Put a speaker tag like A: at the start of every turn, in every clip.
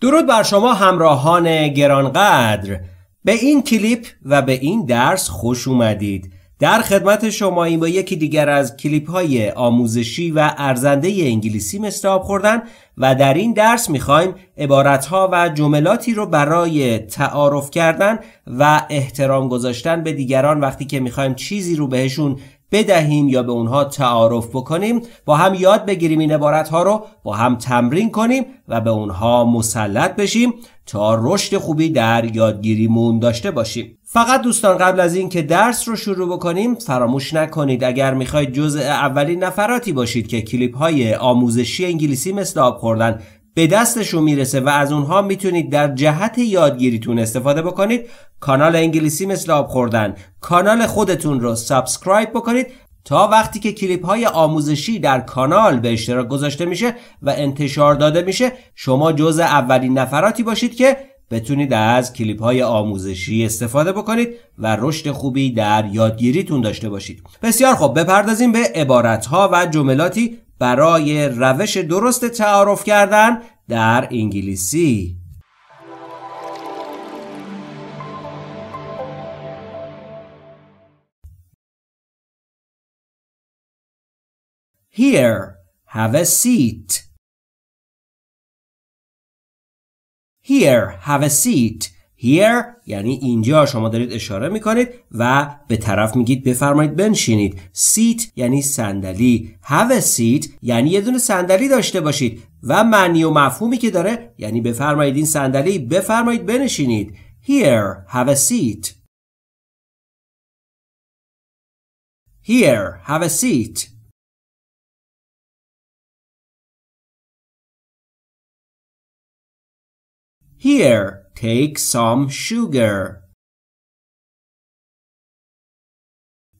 A: درود بر شما همراهان گرانقدر به این کلیپ و به این درس خوش اومدید در خدمت شما این با یکی دیگر از کلیپ های آموزشی و ارزنده انگلیسی مثل خوردن و در این درس میخوایم عبارت ها و جملاتی رو برای تعارف کردن و احترام گذاشتن به دیگران وقتی که میخوایم چیزی رو بهشون بدهیم یا به اونها تعارف بکنیم با هم یاد بگیریم این عبارت ها رو با هم تمرین کنیم و به اونها مسلط بشیم تا رشد خوبی در یادگیریمون داشته باشیم فقط دوستان قبل از اینکه درس رو شروع بکنیم فراموش نکنید اگر میخواید جزء اولین نفراتی باشید که کلیپ های آموزشی انگلیسی مثل آب خوردن به دستشون میرسه و از اونها میتونید در جهت یادگیریتون استفاده بکنید کانال انگلیسی مثل آب خوردن کانال خودتون رو سابسکرایب بکنید تا وقتی که کلیپ های آموزشی در کانال به اشتراک گذاشته میشه و انتشار داده میشه شما جز اولین نفراتی باشید که بتونید از کلیپ های آموزشی استفاده بکنید و رشد خوبی در یادگیریتون داشته باشید بسیار خب بپردازیم به عبارت ها و جملاتی برای روش درست تعارف کردن در انگلیسی
B: Here, have a seat.
A: Here, have a seat. here یعنی اینجا شما دارید اشاره میکنید و به طرف میگید بفرمایید بنشینید seat یعنی صندلی have a seat یعنی یه دونه صندلی داشته باشید و معنی و مفهومی که داره یعنی بفرمایید این صندلی بفرمایید بنشینید here have a seat
B: here have a seat Here, Take some sugar.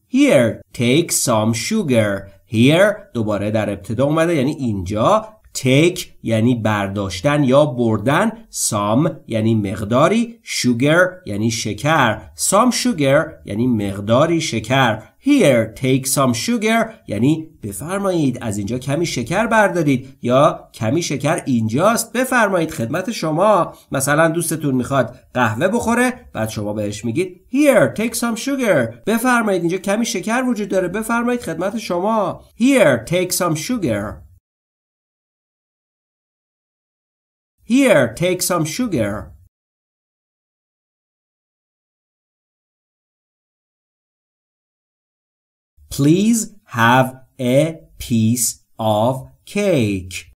A: Here, take some sugar. Here دوباره در ابتدا اومده یعنی اینجا take یعنی برداشتن یا بردن some یعنی مقداری sugar یعنی شکر some sugar یعنی مقداری شکر Here take some sugar یعنی بفرمایید از اینجا کمی شکر بردارید یا کمی شکر اینجاست بفرمایید خدمت شما مثلا دوستتون میخواد قهوه بخوره بعد شما بهش میگید Here take some sugar بفرمایید اینجا کمی شکر وجود داره بفرمایید خدمت شما Here
B: take some sugar Here
C: take some sugar Please have a
B: piece of cake.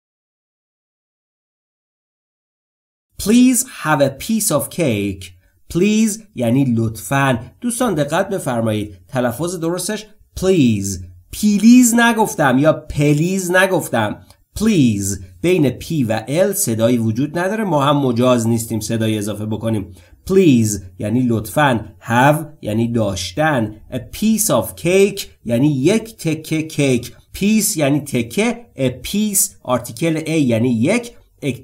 A: Please have a piece of cake. Please یعنی لطفا دوستان دقت بفرمایید تلفظ درستش please پیلیز نگفتم یا پلیز نگفتم Please بین پی و ال صدایی وجود نداره ما هم مجاز نیستیم صدای اضافه بکنیم please یعنی لطفا have یعنی داشتن a piece of cake یعنی یک تکه کیک piece یعنی تکه a piece آرتیکل a یعنی یک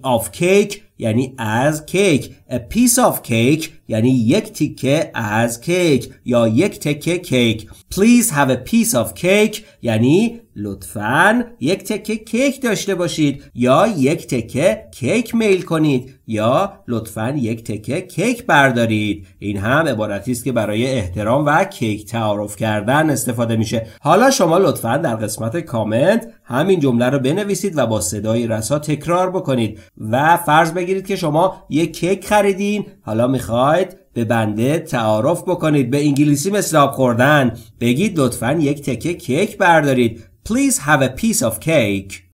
A: of cake یعنی از کیک a piece of cake یعنی یک تکه از کیک یا یک تکه کیک please have a piece of cake یعنی لطفا یک تکه کیک داشته باشید یا یک تکه کیک میل کنید یا لطفا یک تکه کیک بردارید این هم عبارتی است که برای احترام و کیک تعارف کردن استفاده میشه حالا شما لطفا در قسمت کامنت همین جمله رو بنویسید و با صدای رسا تکرار بکنید و فرض بگیرید که شما یک کیک خریدین حالا میخواید به بنده تعارف بکنید به انگلیسی مثل آب خوردن بگید لطفا یک تکه کیک بردارید Please have a
B: piece of cake.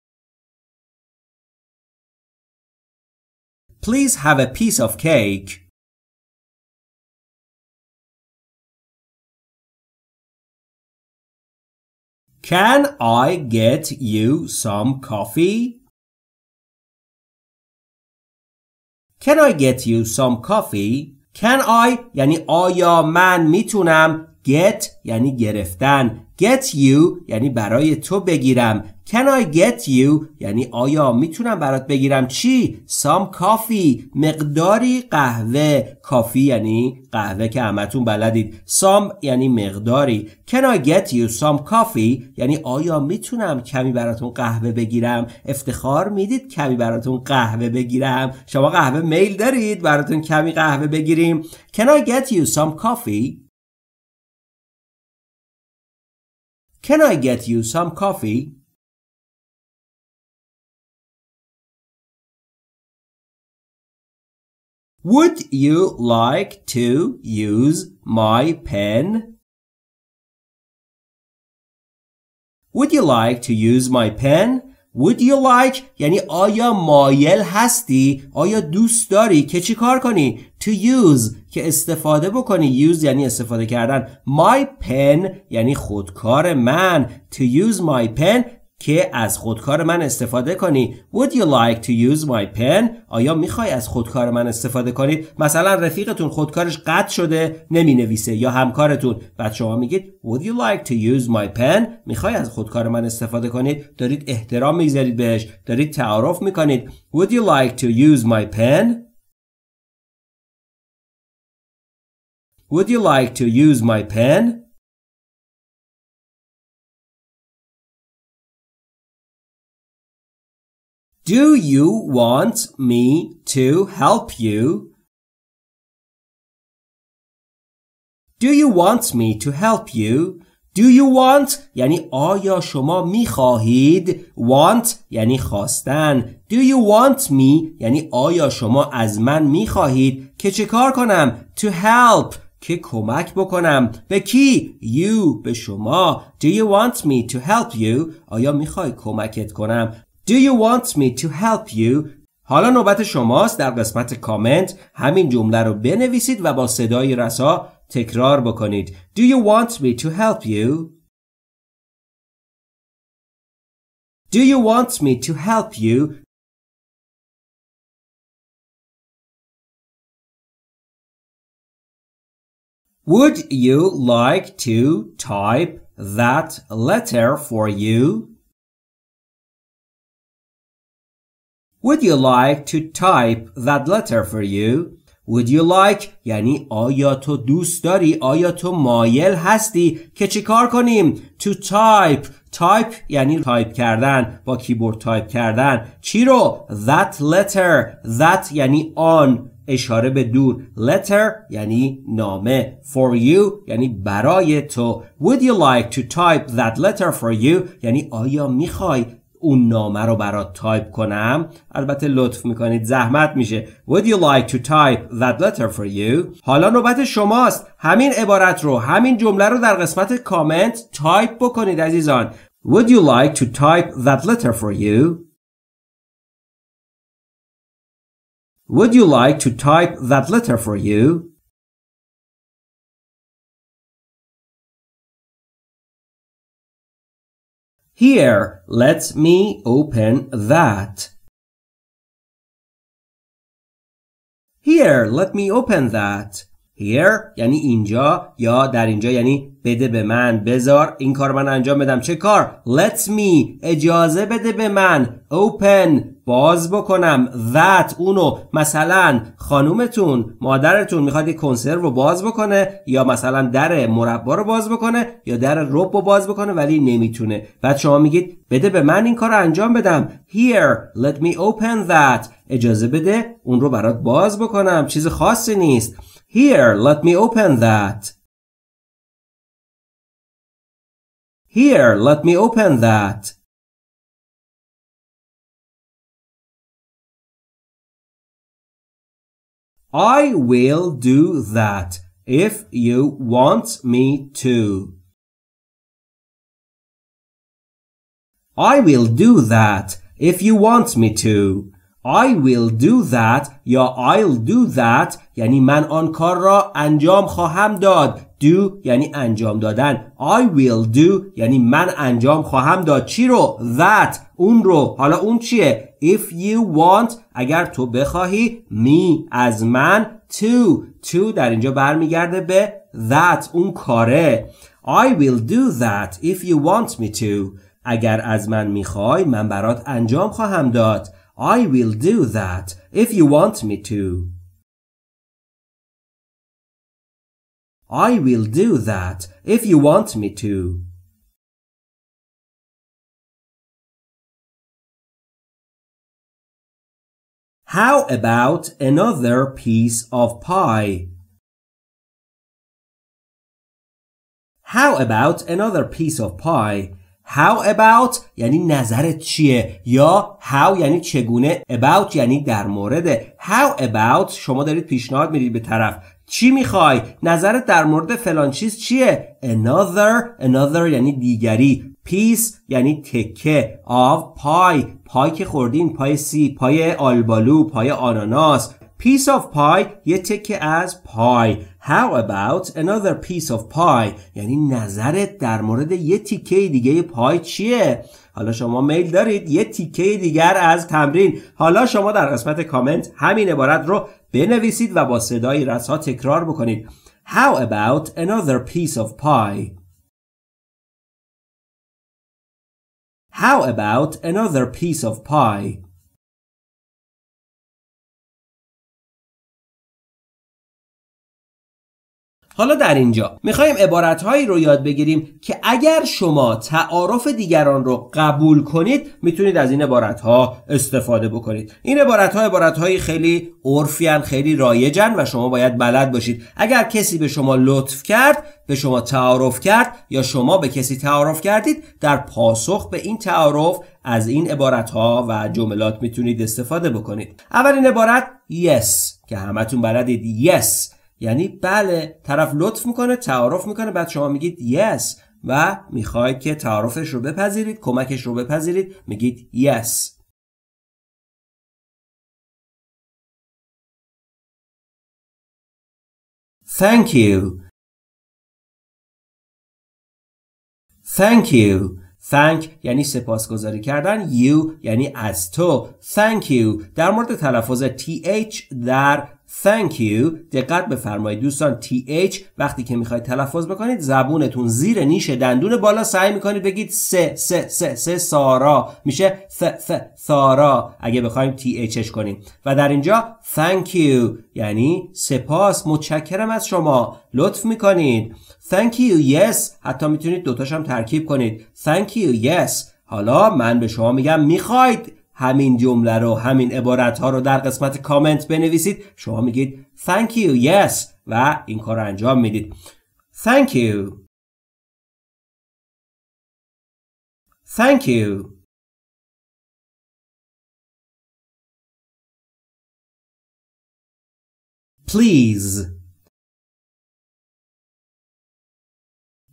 C: Please have a piece of cake. Can I get
B: you some coffee?
A: Can I get you some coffee? Can I یعنی آیا من میتونم get یعنی گرفتن get you یعنی برای تو بگیرم can I get you یعنی آیا میتونم برات بگیرم چی some coffee مقداری قهوه کافی یعنی قهوه که همتون بلدید some یعنی مقداری can I get you some coffee یعنی آیا میتونم کمی براتون قهوه بگیرم افتخار میدید کمی براتون قهوه بگیرم شما قهوه میل دارید براتون کمی قهوه بگیریم can I get you some coffee
B: Can I get you some coffee? Would you like to use my pen? Would you like to use
A: my pen? Would you like یعنی آیا مایل هستی آیا دوست داری که چی کار کنی to use که استفاده بکنی use یعنی استفاده کردن my pen یعنی خودکار من to use my pen که از خودکار من استفاده کنی Would you like to use my pen? آیا میخوای از خودکار من استفاده کنید؟ مثلا رفیقتون خودکارش قطع شده نمی نویسه یا همکارتون بعد شما میگید Would you like to use my pen? میخوای از خودکار من استفاده کنید؟ دارید احترام میذارید بهش دارید تعارف میکنید Would you like to use my pen?
B: Would you like to use
C: my pen? Do you want me to
B: help you? Do you
A: want me to help you? Do you want یعنی آیا شما می خواهید want یعنی خواستن Do you want me یعنی آیا شما از من می خواهید که چه کار کنم To help که کمک بکنم به کی you به شما Do you want me to help you آیا میخوای کمکت کنم Do you want me to help you? حالا نوبت شماست در قسمت کامنت همین جمله رو بنویسید و با صدای رسا تکرار بکنید.
B: Do you want me to help you?
C: Do you want me to help you? Would you
B: like to type that letter for you? Would you like to type that
A: letter for you? Would you like یعنی آیا تو دوست داری آیا تو مایل هستی که چیکار کنیم to type type یعنی تایپ کردن با کیبورد تایپ کردن چی رو that letter that یعنی آن اشاره به دور letter یعنی نامه for you یعنی برای تو would you like to type that letter for you یعنی آیا میخوای اون نامه رو برات تایپ کنم البته لطف میکنید زحمت میشه Would you like to type that letter for you حالا نوبت شماست همین عبارت رو همین جمله رو در قسمت کامنت تایپ بکنید عزیزان Would you like to type
B: that letter for you
C: Would you like to type that letter for you Here,
B: let me open that.
A: Here, let me open that. Here یعنی اینجا یا در اینجا یعنی بده به من بذار این کار من انجام بدم چه کار let me اجازه بده به من open باز بکنم وت اونو مثلا خانومتون مادرتون میخواد یه کنسرو رو باز بکنه یا مثلا در مربا رو باز بکنه یا در رب رو باز بکنه ولی نمیتونه بعد شما میگید بده به من این کار رو انجام بدم here let me open that اجازه بده اون رو برات باز بکنم چیز خاصی نیست here let me open that
B: here let me open that I will do that if you want me to. I
A: will do that if you want me to. I will do that یا I'll do that یعنی من آن کار را انجام خواهم داد do یعنی انجام دادن I will do یعنی من انجام خواهم داد چی رو that اون رو حالا اون چیه if you want اگر تو بخواهی می از من تو تو در اینجا برمیگرده به that اون کاره I will do that if you want me to اگر از من میخوای من برات انجام خواهم داد I will do that if you want me
B: to I will do
C: that if you want me to How about
B: another piece of pie?
A: How about another piece of pie? How about یعنی نظرت چیه یا how یعنی چگونه about یعنی در مورد how about شما دارید پیشنهاد میدید به طرف چی میخوای نظرت در مورد فلان چیز چیه another another یعنی دیگری پیس یعنی تکه آف پای پای که خوردین پای سی پای آلبالو پای آناناس پیس آف پای یه تکه از پای How about another piece of pie یعنی نظرت در مورد یه تیکه دیگه پای چیه حالا شما میل دارید یه تیکه دیگر از تمرین حالا شما در قسمت کامنت همین عبارت رو بنویسید و با صدای رسا تکرار بکنید How about another
B: piece of pie How
C: about another piece of pie?
B: حالا در اینجا میخوایم
A: عبارتهایی رو یاد بگیریم که اگر شما تعارف دیگران رو قبول کنید میتونید از این عبارتها استفاده بکنید این عبارتها عبارتهایی خیلی عرفیان خیلی رایجن و شما باید بلد باشید اگر کسی به شما لطف کرد به شما تعارف کرد یا شما به کسی تعارف کردید در پاسخ به این تعارف از این عبارت ها و جملات میتونید استفاده بکنید اولین عبارت yes که همتون بلدید yes یعنی بله طرف لطف میکنه تعارف میکنه بعد شما میگید yes و میخواید که تعارفش رو بپذیرید کمکش رو بپذیرید
B: میگید yes
C: Thank you.
A: Thank you. Thank یعنی سپاسگزاری کردن You یعنی از تو Thank you در مورد تلفظ TH در thank you دقت بفرمایید دوستان th وقتی که میخواید تلفظ بکنید زبونتون زیر نیش دندون بالا سعی میکنید بگید سه سه سه س سارا میشه ث ث سارا اگه بخوایم thش کنیم و در اینجا thank you یعنی سپاس متشکرم از شما لطف میکنید thank you yes حتی میتونید دوتاش هم ترکیب کنید thank you yes حالا من به شما میگم میخواید همین جمله رو همین عبارت ها رو در قسمت کامنت بنویسید شما میگید thank you yes و این کار رو انجام میدید thank
B: you thank you
C: please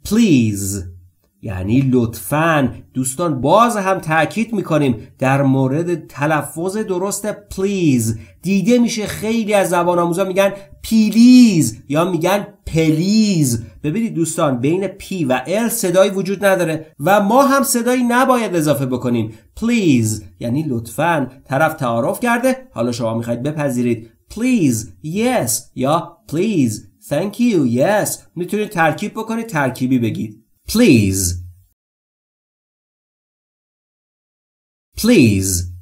A: please یعنی لطفا دوستان باز هم تاکید میکنیم در مورد تلفظ درست پلیز دیده میشه خیلی از زبان آموزا میگن پیلیز یا میگن پلیز ببینید دوستان بین پی و ال صدایی وجود نداره و ما هم صدایی نباید اضافه بکنیم پلیز یعنی لطفا طرف تعارف کرده حالا شما میخواید بپذیرید پلیز yes یا پلیز thank you yes میتونید ترکیب
B: بکنید ترکیبی بگید please
C: please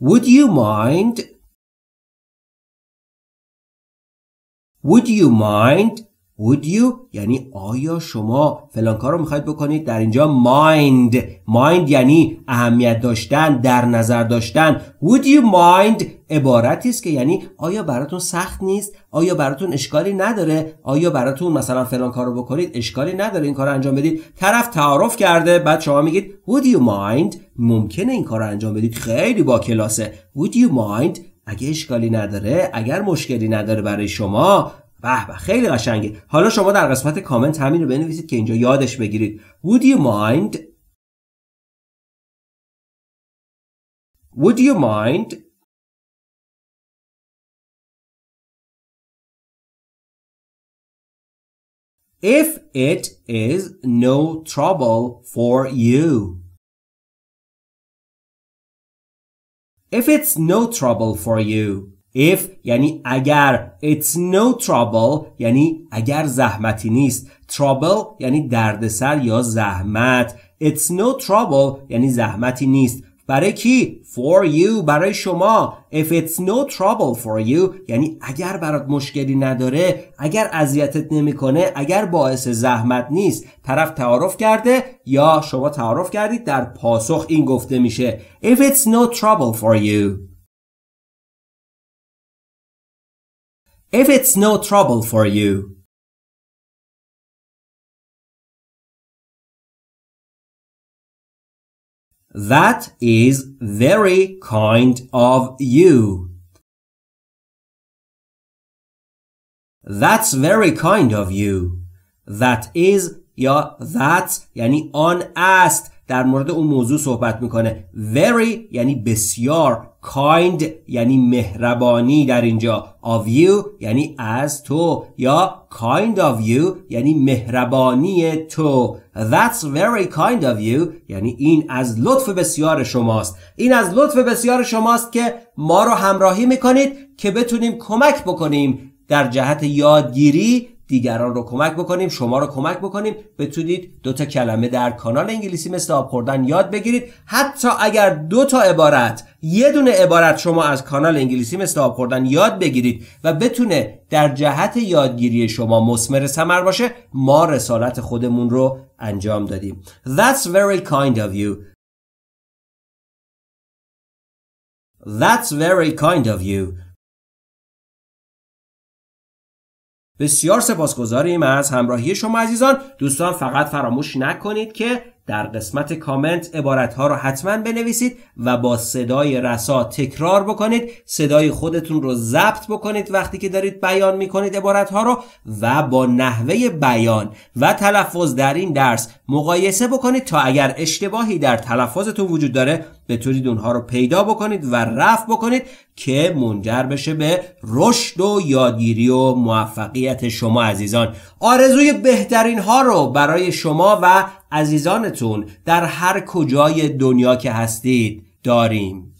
C: would you mind
B: would you mind would you
A: یعنی آیا شما فلان کار رو میخواید بکنید در اینجا mind mind یعنی اهمیت داشتن در نظر داشتن would you mind عبارتی است که یعنی آیا براتون سخت نیست آیا براتون اشکالی نداره آیا براتون مثلا فلان کار رو بکنید اشکالی نداره این کار رو انجام بدید طرف تعارف کرده بعد شما میگید would you mind ممکنه این کار رو انجام بدید خیلی با کلاسه would you mind اگه اشکالی نداره اگر مشکلی نداره برای شما به خیلی قشنگه حالا شما در قسمت کامنت همین رو بنویسید که اینجا یادش بگیرید Would you mind
B: Would you mind if it is no trouble for you. If it's no trouble for you.
A: if یعنی اگر it's no trouble یعنی اگر زحمتی نیست trouble یعنی دردسر یا زحمت it's no trouble یعنی زحمتی نیست برای کی for you برای شما if it's no trouble for you یعنی اگر برات مشکلی نداره اگر اذیتت نمیکنه اگر باعث زحمت نیست طرف تعارف کرده یا شما تعارف کردید در پاسخ این گفته میشه if it's no trouble for you
B: If it's no trouble for you. That is very kind of you. That's very kind of you.
A: That is یا that's یعنی unasked در مورد اون موضوع صحبت میکنه very یعنی بسیار kind یعنی مهربانی در اینجا of you یعنی از تو یا kind of you یعنی مهربانی تو that's very kind of you یعنی این از لطف بسیار شماست این از لطف بسیار شماست که ما رو همراهی میکنید که بتونیم کمک بکنیم در جهت یادگیری دیگران رو کمک بکنیم شما رو کمک بکنیم بتونید دو تا کلمه در کانال انگلیسی مثل آب خوردن یاد بگیرید حتی اگر دو تا عبارت یه دونه عبارت شما از کانال انگلیسی مثل آب خوردن یاد بگیرید و بتونه در جهت یادگیری شما مسمر ثمر باشه ما رسالت خودمون رو انجام دادیم That's very kind of you
B: That's very kind of you بسیار سپاسگزاریم از
A: همراهی شما عزیزان دوستان فقط فراموش نکنید که در قسمت کامنت ها رو حتما بنویسید و با صدای رسا تکرار بکنید صدای خودتون رو ضبط بکنید وقتی که دارید بیان میکنید ها رو و با نحوه بیان و تلفظ در این درس مقایسه بکنید تا اگر اشتباهی در تلفظتون وجود داره بتونید اونها رو پیدا بکنید و رفع بکنید که منجر بشه به رشد و یادگیری و موفقیت شما عزیزان آرزوی بهترین ها رو برای شما و عزیزانتون در هر کجای
B: دنیا که هستید داریم